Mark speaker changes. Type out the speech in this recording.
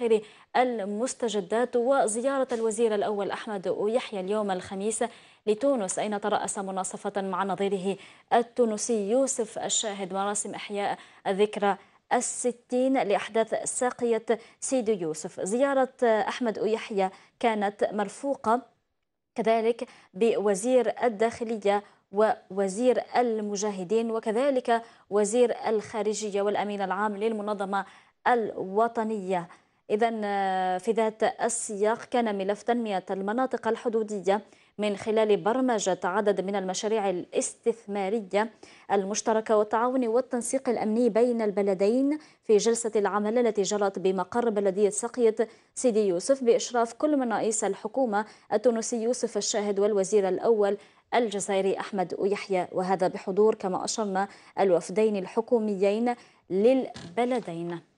Speaker 1: آخر المستجدات وزيارة الوزير الأول أحمد ويحيى اليوم الخميس لتونس أين ترأس مناصفة مع نظيره التونسي يوسف الشاهد مراسم إحياء الذكرى الستين لأحداث ساقية سيدي يوسف زيارة أحمد ويحيى كانت مرفوقة كذلك بوزير الداخلية ووزير المجاهدين وكذلك وزير الخارجية والأمين العام للمنظمة الوطنية إذا آه، في ذات السياق كان ملف تنمية المناطق الحدودية من خلال برمجة عدد من المشاريع الاستثمارية المشتركة والتعاون والتنسيق الأمني بين البلدين في جلسة العمل التي جرت بمقر بلدية سقية سيدي يوسف بإشراف كل من رئيس الحكومة التونسي يوسف الشاهد والوزير الأول الجزائري أحمد يحيى وهذا بحضور كما أشرنا الوفدين الحكوميين للبلدين